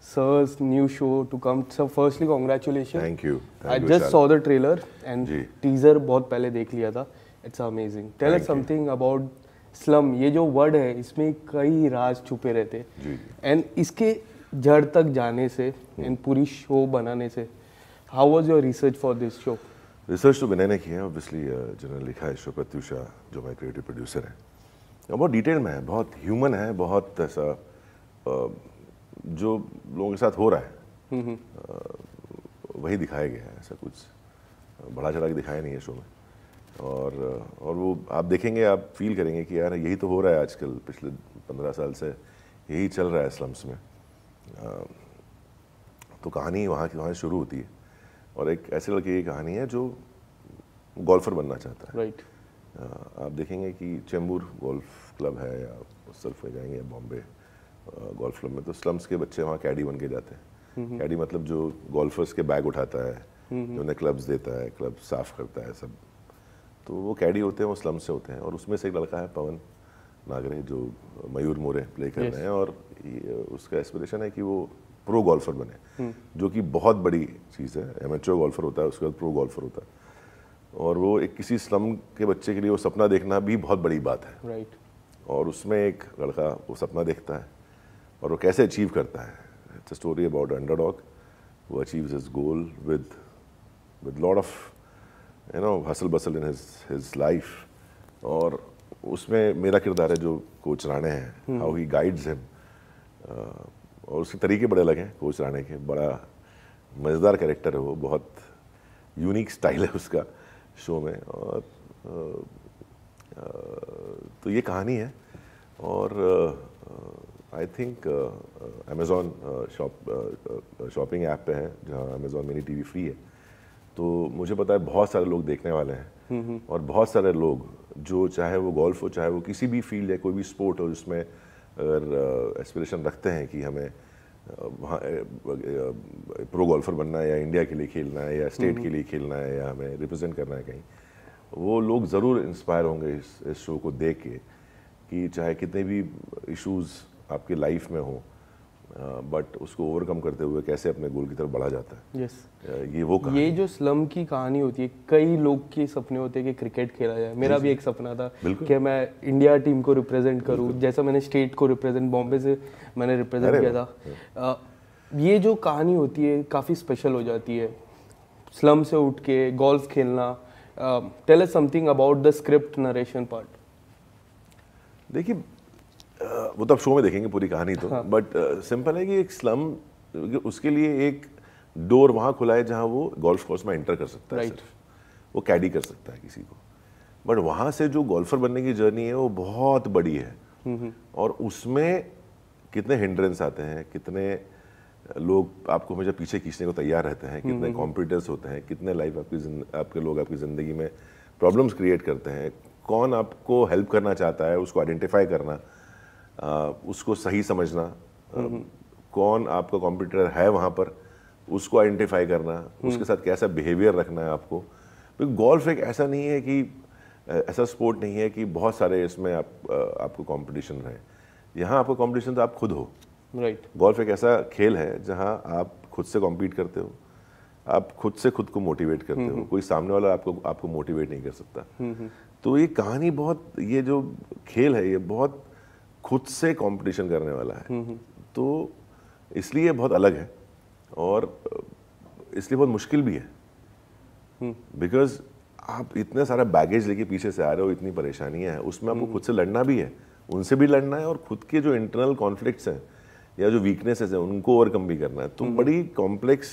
sir's new show to come. so firstly, congratulations. Thank you. Thank I you, just Vishal. saw the trailer and Ji. teaser बहुत पहले देख लिया था. It's amazing. Tell Thank us something you. about slum. ये जो word है इसमें कई राज छुपे रहते हैं. And इसके जड़ तक जाने से and पूरी show बनाने से how was your research for this show research तो मैंने की है ऑब्वियसली जिन्होंने लिखा है शो प्रत्युषा जो हमारे क्रिएटिव प्रोड्यूसर है बहुत डिटेल में है बहुत ह्यूमन है बहुत ऐसा जो लोगों के साथ हो रहा है हम्म, हम्म। वही दिखाया गया है ऐसा कुछ बढ़ा चढ़ा के दिखाया नहीं है शो में और और वो आप देखेंगे आप फील करेंगे कि यार यही तो हो रहा है आजकल पिछले पंद्रह साल से यही चल रहा है स्लम्स में तो कहानी वहाँ की वहाँ शुरू होती है और एक ऐसे लड़के की कहानी है जो गोल्फर बनना चाहता है राइट right. आप देखेंगे कि चेंबूर गोल्फ क्लब है या उस तरफ जाएंगे बॉम्बे गोल्फ क्लब में तो स्लम्स के बच्चे वहाँ कैडी बन के जाते हैं कैडी मतलब जो गोल्फर्स के बैग उठाता है जो उन्हें क्लब्स देता है क्लब साफ करता है सब तो वो कैडी होते हैं वो स्लम से होते हैं और उसमें से एक लड़का है पवन नागरे जो मयूर मोरे प्ले कर रहे हैं और उसका एस्पिरेशन है कि वो प्रो गोल्फर बने हम्म। जो कि बहुत बड़ी चीज़ है एम गोल्फर होता है उसके बाद प्रो गोल्फर होता है और वो एक किसी स्लम के बच्चे के लिए वो सपना देखना भी बहुत बड़ी बात है राइट right. और उसमें एक लड़का वो सपना देखता है और वो कैसे अचीव करता है it's a story about underdog वो achieve his goal with with lot of you know hustle bustle in his his life और उसमें मेरा किरदार है जो कोच राणे हैं हाउ ही गाइड्स हिम और उसके तरीके बड़े अलग हैं कोच राणे के बड़ा मज़ेदार कैरेक्टर है वो बहुत यूनिक स्टाइल है उसका शो में और आ, uh, आ, uh, तो ये कहानी है और आ, uh, I think Amazon shop shopping app पे है जहाँ अमेज़ोन मेरी टीवी फ्री है तो मुझे पता है बहुत सारे लोग देखने वाले हैं और बहुत सारे लोग जो चाहे वो गोल्फ हो चाहे वो किसी भी फील्ड या कोई भी स्पोर्ट हो जिसमें अगर एस्पिरेशन uh, रखते हैं कि हमें uh, वहाँ प्रो uh, गोल्फर बनना है या इंडिया के लिए खेलना है या स्टेट के लिए खेलना है या हमें रिप्रेजेंट करना है कहीं वो लोग ज़रूर इंस्पायर होंगे इस इस शो को देख के कि चाहे कितने भी इश्यूज़ आपकी लाइफ में हो बट उसको ओवरकम करते हुए कैसे अपने गोल की तरफ बढ़ा जाता है यस yes. ये वो ये जो स्लम की कहानी होती है कई लोग के सपने होते हैं कि क्रिकेट खेला जाए मेरा भी एक सपना था कि मैं इंडिया टीम को रिप्रेजेंट करूँ जैसा मैंने स्टेट को रिप्रेजेंट बॉम्बे से मैंने रिप्रेजेंट किया था ये जो कहानी होती है काफ़ी स्पेशल हो जाती है स्लम से उठ के गोल्फ खेलना tell something about the script narration part देखिए वो तो आप शो में देखेंगे पूरी कहानी तो बट हाँ। सिंपल uh, है कि एक स्लम उसके लिए एक डोर वहाँ खुला है जहाँ वो गोल्फ कोर्स में एंटर कर सकता है वो कैडी कर सकता है किसी को बट वहाँ से जो गोल्फर बनने की जर्नी है वो बहुत बड़ी है हम्म, हम्म। और उसमें कितने हिंड्रेंस आते हैं कितने लोग आपको हमेशा पीछे खींचने को तैयार रहते हैं कितने कॉम्पिटर्स हम्म, होते हैं कितने लाइफ आपकी आपके लोग आपकी ज़िंदगी में प्रॉब्लम्स क्रिएट करते हैं कौन आपको हेल्प करना चाहता है उसको आइडेंटिफाई करना उसको सही समझना कौन आपका कॉम्पिटिटर है वहाँ पर उसको आइडेंटिफाई करना हम्म। उसके साथ कैसा बिहेवियर रखना है आपको क्योंकि गोल्फ एक ऐसा नहीं है कि ऐसा स्पोर्ट नहीं है कि बहुत सारे इसमें आप, आपको कंपटीशन है यहाँ आपको कंपटीशन तो आप खुद हो राइट right. गोल्फ एक ऐसा खेल है जहाँ आप खुद से कॉम्पीट करते हो आप खुद से खुद को मोटिवेट करते हो कोई सामने वाला आपको आपको मोटिवेट नहीं कर सकता तो ये कहानी बहुत ये जो खेल है ये बहुत खुद से कंपटीशन करने वाला है हम्म, हम्म। तो इसलिए बहुत अलग है और इसलिए बहुत मुश्किल भी है बिकॉज हम्म। आप इतना सारा बैगेज लेके पीछे से आ रहे हो इतनी परेशानियां हैं उसमें आपको खुद से लड़ना भी है उनसे भी लड़ना है और खुद के जो इंटरनल कॉन्फ्लिक्ट्स हैं या जो वीकनेसेस हैं उनको ओवरकम भी करना है तो बड़ी कॉम्प्लेक्स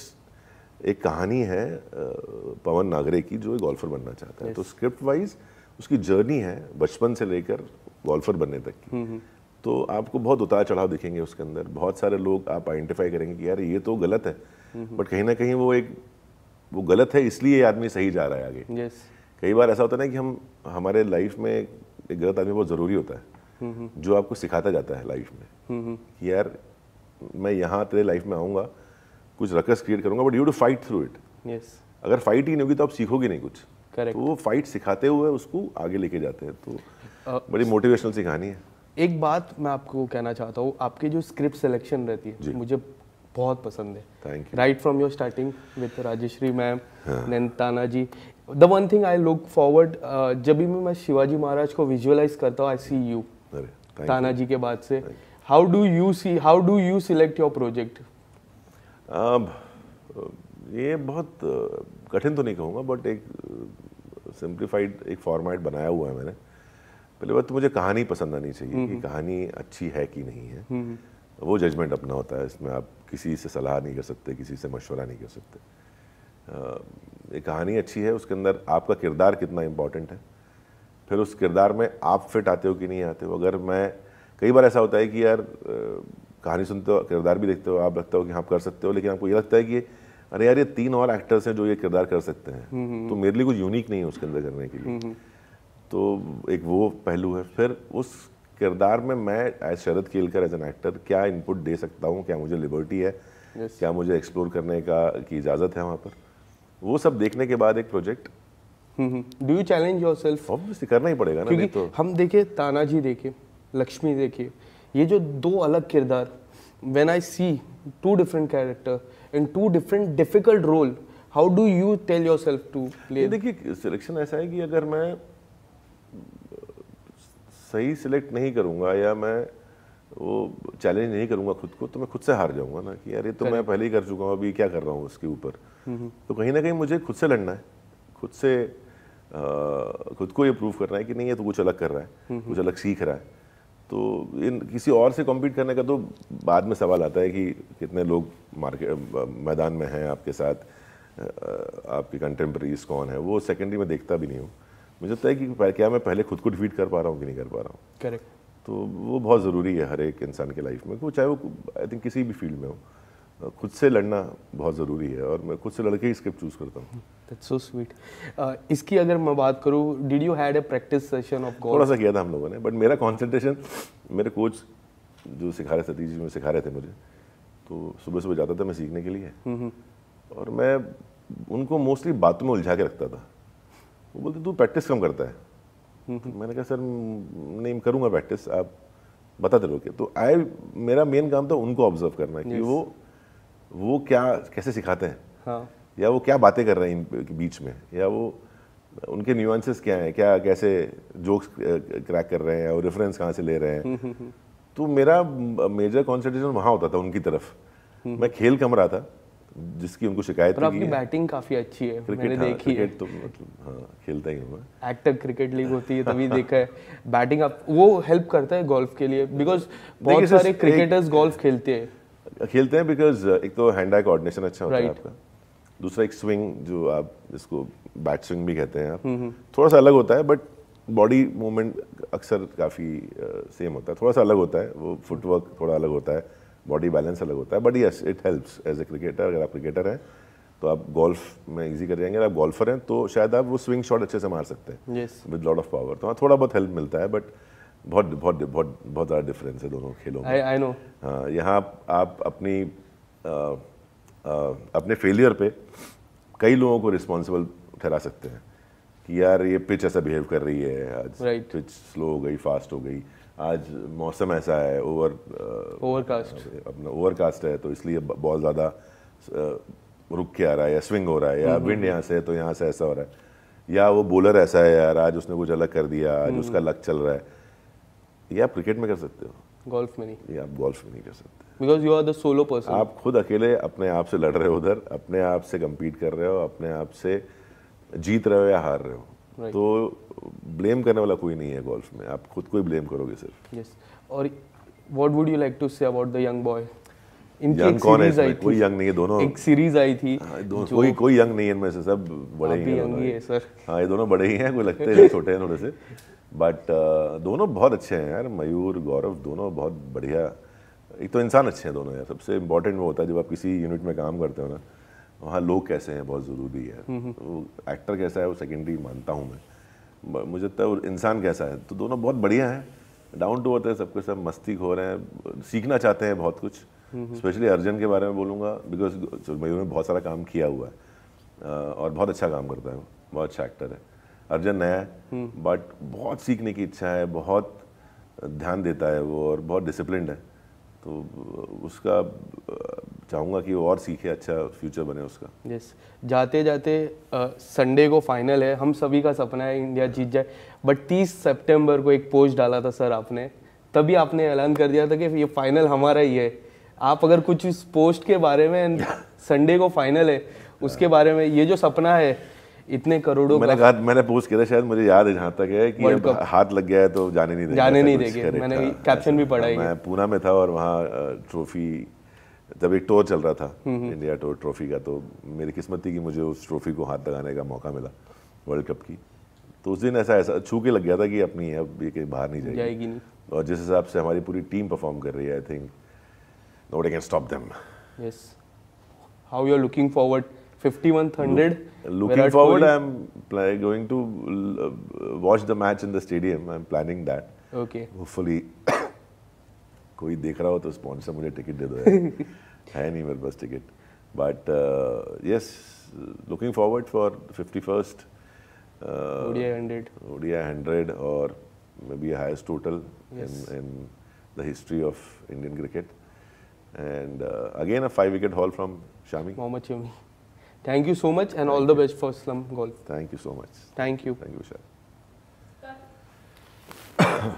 एक कहानी है पवन नागरे की जो गोल्फर गॉल्फर बनना चाहता है तो स्क्रिप्ट वाइज उसकी जर्नी है बचपन से लेकर गोल्फर बनने तक की तो आपको बहुत उतार चढ़ाव दिखेंगे उसके अंदर बहुत सारे लोग आप आइडेंटिफाई करेंगे कि यार ये तो गलत है बट कहीं ना कहीं वो एक वो गलत है इसलिए ये आदमी सही जा रहा है आगे yes. कई बार ऐसा होता है ना कि हम हमारे लाइफ में एक गलत आदमी बहुत ज़रूरी होता है जो आपको सिखाता जाता है लाइफ में कि यार मैं यहाँ तेरे लाइफ में आऊँगा कुछ रकस क्रिएट करूंगा but you to fight through it अगर फाइट ही नहीं होगी तो आप सीखोगे नहीं कुछ करेक्ट तो वो फाइट सिखाते हुए उसको आगे लेके जाते हैं तो uh, बड़ी मोटिवेशनल सी कहानी है एक बात मैं आपको कहना चाहता हूँ आपके जो स्क्रिप्ट सिलेक्शन रहती है मुझे बहुत पसंद है thank you right from your starting with Rajeshri ma'am Naintana ji the one thing I look forward जब भी मैं शिवाजी महाराज को विजुअलाइज करता हूँ आई सी यू ताना जी के बाद से how do you see how do you select your project ये बहुत uh, कठिन तो नहीं कहूँगा बट एक सिंप्लीफाइड uh, एक फॉर्मेट बनाया हुआ है मैंने पहले बात तो मुझे कहानी पसंद आनी चाहिए हम्म, कि हम्म। कहानी अच्छी है कि नहीं है हम्म, वो जजमेंट अपना होता है इसमें आप किसी से सलाह नहीं कर सकते किसी से मशवरा नहीं कर सकते कहानी अच्छी है उसके अंदर आपका किरदार कितना इम्पोर्टेंट है फिर उस किरदार में आप फिट आते हो कि नहीं आते हो अगर मैं कई बार ऐसा होता है कि यार कहानी सुनते हो किरदार भी देखते हो आप लगता हो कि हाँ, आप कर सकते हो लेकिन आपको ये लगता है कि अरे यार ये तीन और एक्टर्स हैं जो ये किरदार कर सकते हैं तो मेरे लिए कुछ यूनिक नहीं है उसके अंदर करने के लिए तो एक वो पहलू है फिर उस किरदार में मैं as Sharad Kelkar as an actor क्या इनपुट दे सकता हूँ क्या मुझे लिबर्टी है yes. क्या मुझे एक्सप्लोर करने का की इजाज़त है वहाँ पर वो सब देखने के बाद एक project do you challenge yourself obviously करना ही पड़ेगा ना तो हम देखे तानाजी देखे लक्ष्मी देखे ये जो दो अलग किरदार when I see two different character and two different difficult role how do you tell yourself to play देखिए सिलेक्शन ऐसा है कि अगर मैं सही सिलेक्ट नहीं करूँगा या मैं वो चैलेंज नहीं करूँगा खुद को तो मैं खुद से हार जाऊँगा ना कि यार ये तो मैं पहले ही कर चुका हूँ अभी क्या कर रहा हूँ उसके ऊपर तो कहीं ना कहीं मुझे खुद से लड़ना है खुद से आ, खुद को ये प्रूव करना है कि नहीं ये तो कुछ अलग कर रहा है कुछ अलग सीख रहा है तो इन किसी और से कॉम्पीट करने का तो बाद में सवाल आता है कि कितने लोग मार्केट मैदान में हैं आपके साथ आपके कंटेम्प्रेरीज कौन है वो सेकेंडरी में देखता भी नहीं हूँ मुझे लगता है कि क्या मैं पहले खुद को डिफीट कर पा रहा हूँ कि नहीं कर पा रहा हूँ करेक्ट तो वो बहुत ज़रूरी है हर एक इंसान के लाइफ में वो चाहे वो आई थिंक किसी भी फील्ड में हो खुद से लड़ना बहुत ज़रूरी है और मैं खुद से लड़के ही स्क्रिप्ट चूज़ करता हूँ सो स्वीट इसकी अगर मैं बात करूँ did you had a practice session of थोड़ा सा किया था हम लोगों ने बट मेरा कॉन्सेंट्रेशन मेरे कोच जो सिखा रहे सतीश जी में सिखा रहे थे मुझे तो सुबह सुबह जाता था मैं सीखने के लिए हम्म, हम्म। और मैं उनको मोस्टली बातों में उलझा के रखता था वो बोलते तू प्रैक्टिस कम करता है हम्म, हम्म। मैंने कहा सर नहीं करूँगा प्रैक्टिस आप बताते रहोगे तो आई मेरा मेन काम था उनको ऑब्जर्व करना कि वो वो क्या कैसे सिखाते हैं हाँ. या वो क्या बातें कर रहे हैं इन बीच में या वो उनके न्यूएंसेस क्या हैं क्या कैसे जोक्स क्रैक कर रहे हैं और रेफरेंस कहाँ से ले रहे हैं हम्म, तो मेरा मेजर कॉन्सेंट्रेशन वहाँ होता था उनकी तरफ मैं खेल कम रहा था जिसकी उनको शिकायत पर आपकी बैटिंग काफी अच्छी है क्रिकेट मैंने हाँ, देखी है तो मतलब हाँ खेलता ही हूँ एक्टर क्रिकेट लीग होती है तभी देखा है बैटिंग आप वो हेल्प करता है गोल्फ के लिए बिकॉज बहुत सारे क्रिकेटर्स गोल्फ खेलते हैं खेलते हैं बिकॉज एक तो हैंड आई कोऑर्डिनेशन अच्छा होता है आपका दूसरा एक स्विंग जो आप जिसको बैट स्विंग भी कहते हैं आप हम्म, हम्म। थोड़ा सा अलग होता है बट बॉडी मूवमेंट अक्सर काफ़ी सेम होता है थोड़ा सा अलग होता है वो फुटवर्क थोड़ा अलग होता है बॉडी बैलेंस अलग होता है but yes it helps as a cricketer अगर आप क्रिकेटर हैं तो आप गोल्फ में इजी कर जाएंगे आप गोल्फर हैं तो शायद आप वो स्विंग शॉट अच्छे से मार सकते हैं विद लॉट ऑफ पावर तो हाँ थोड़ा बहुत हेल्प मिलता है बट बहुत बहुत बहुत बहुत ज़्यादा डिफरेंस है दोनों खेलों में आई नो हाँ यहाँ आप अपनी आ, आ, अपने फेलियर पे कई लोगों को रिस्पॉन्सिबल ठहरा सकते हैं कि यार ये पिच ऐसा बिहेव कर रही है आज पिच स्लो हो गई फास्ट हो गई आज मौसम ऐसा है ओवर ओवरकास्ट uh, अपना ओवरकास्ट है तो इसलिए बहुत ज़्यादा uh, रुक के आ रहा है या स्विंग हो रहा है या विंड हम्म, हम्म, हम्म। यहाँ से है तो यहाँ से ऐसा हो रहा है या वो बॉलर ऐसा है यार आज उसने कुछ अलग कर दिया आज उसका लक चल रहा है या आप क्रिकेट में कर सकते हो गोल्फ में नहीं आप गोल्फ में नहीं कर सकते because you are the solo person आप खुद अकेले अपने आप से लड़ रहे हो उधर अपने आप से कम्पीट कर रहे हो अपने आप से जीत रहे हो या हार रहे हो तो ब्लेम करने वाला कोई नहीं है गोल्फ में आप खुद को ही ब्लेम करोगे सिर्फ यस और what would you like to say about the young boy young कौन है इसमें कोई यंग नहीं है दोनों एक सीरीज आई थी हाँ, कोई कोई यंग नहीं है इनमें से सब बड़े ही हैं है, सर हाँ ये दोनों बड़े ही हैं कोई लगते हैं छोटे हैं थोड़े से बट uh, दोनों बहुत अच्छे हैं यार मयूर गौरव दोनों बहुत बढ़िया एक तो इंसान अच्छे हैं दोनों यार सबसे इम्पोर्टेंट वो होता है जब आप किसी यूनिट में काम करते हो ना तो वहाँ लोग कैसे हैं बहुत ज़रूरी है वो हम्म, हम्म। तो एक्टर कैसा है वो सेकेंडरी मानता हूँ मैं मुझे तो इंसान कैसा है तो दोनों बहुत बढ़िया हैं डाउन टू अर्थ है सबके सब मस्ती हो रहे हैं सीखना चाहते हैं बहुत कुछ स्पेशली हम्म, अर्जन के बारे में बोलूँगा बिकॉज मयूर ने बहुत सारा काम किया हुआ है और बहुत अच्छा काम करता है बहुत अच्छा एक्टर है अर्जन नया है बट बहुत सीखने की इच्छा है बहुत ध्यान देता है वो और बहुत डिसिप्लिन है तो उसका चाहूँगा कि वो और सीखे अच्छा फ्यूचर बने उसका यस yes. जाते जाते संडे को फाइनल है हम सभी का सपना है इंडिया जीत जाए बट तीस सेप्टेम्बर को एक पोस्ट डाला था सर आपने तभी आपने ऐलान कर दिया था कि ये फाइनल हमारा ही है आप अगर कुछ इस पोस्ट के बारे में संडे को फाइनल है उसके बारे में ये जो सपना है इतने करोड़ों मैंने कहा मैंने पोस्ट किया शायद मुझे याद है जहाँ तक है कि हाथ लग गया है तो जाने नहीं देंगे जाने नहीं देंगे मैंने कैप्शन भी पढ़ा मैं पूना में था और वहाँ ट्रॉफी जब एक टूर चल रहा था इंडिया टूर ट्रॉफी का तो मेरी किस्मत थी कि मुझे उस ट्रॉफी को हाथ लगाने का मौका मिला वर्ल्ड कप की तो उस दिन ऐसा ऐसा छू के लग गया था कि अपनी अब ये कहीं बाहर नहीं जाएगी, जाएगी नहीं। और जिस हिसाब से हमारी पूरी टीम परफॉर्म कर रही है I think no day can stop them yes how you are looking forward 5100 looking forward I am going to watch the match in the stadium I am planning that okay hopefully कोई देख रहा हो तो sponsor मुझे ticket दे दो Khayani will bus ticket. But uh, yes, looking forward for 51st. Uh, 100. ODI 100 or maybe a highest total in, the history of Indian cricket. And uh, again, a five wicket haul from Shami. Mohammad Thank you so much and all the best for slum golf. Thank you so much. Thank you. Thank you, Vishal.